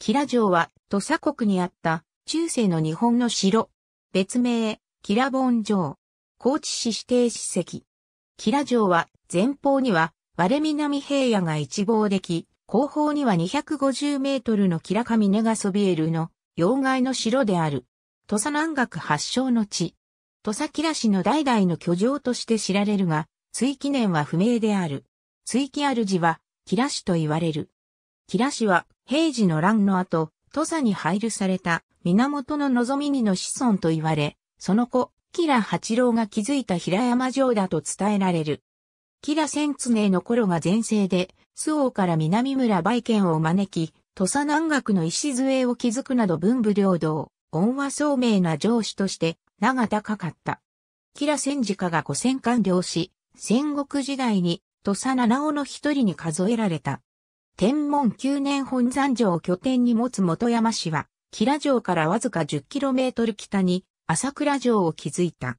キラ城は土佐国にあった中世の日本の城。別名、キラン城。高知市指定史跡。キラ城は前方には割れ南平野が一望でき、後方には250メートルのキラカネがそびえるの、要害の城である。土佐南学発祥の地。土佐キラ氏の代々の居城として知られるが、追記年は不明である。追記あるじは、キラ氏と言われる。キラ氏は平治の乱の後、土佐に配慮された源の望みにの子孫と言われ、その子、吉良八郎が築いた平山城だと伝えられる。吉良千常の頃が前世で、周王から南村売権を招き、土佐南学の礎を築くなど文武両道、恩和聡明な城主として、名が高かった。吉良千次家が五千官僚し、戦国時代に土佐七尾の一人に数えられた。天文九年本山城を拠点に持つ元山氏は、吉良城からわずか 10km 北に朝倉城を築いた。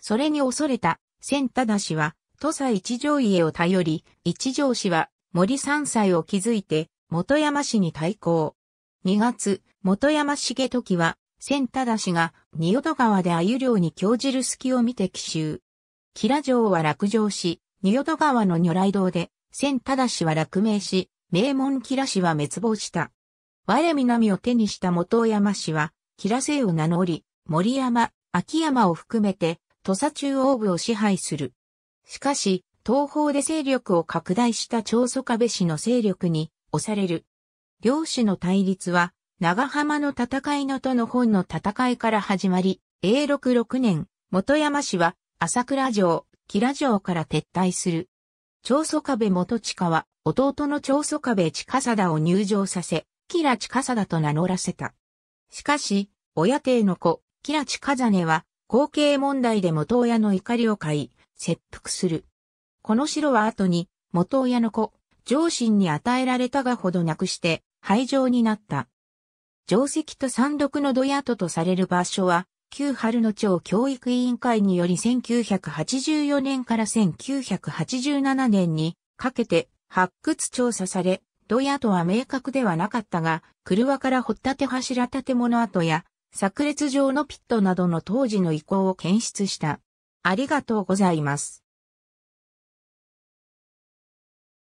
それに恐れた千忠氏は、土佐一条家を頼り、一条氏は森三歳を築いて、元山氏に対抗。2月、元山重時は、千忠氏が、仁淀川で鮎漁に興じる隙を見て奇襲。吉良城は落城し、仁淀川の如来堂で、千忠氏は落命し、名門吉良氏は滅亡した。我南を手にした元山氏は、吉良姓を名乗り、森山、秋山を含めて、土佐中央部を支配する。しかし、東方で勢力を拡大した長宗我部氏の勢力に押される。両氏の対立は、長浜の戦いのとの本の戦いから始まり、永禄6年、元山氏は、朝倉城、吉良城から撤退する。長祖壁元親は、弟の長祖壁近貞を入場させ、キラ近貞と名乗らせた。しかし、親帝の子、キラ近実は、後継問題で元親の怒りを買い、切腹する。この城は後に、元親の子、上心に与えられたがほどなくして、廃城になった。城石と山麓の土屋ととされる場所は、旧春野町教育委員会により1984年から1987年にかけて発掘調査され、土屋とは明確ではなかったが、車から掘ったて柱建物跡や、炸裂状のピットなどの当時の遺構を検出した。ありがとうございます。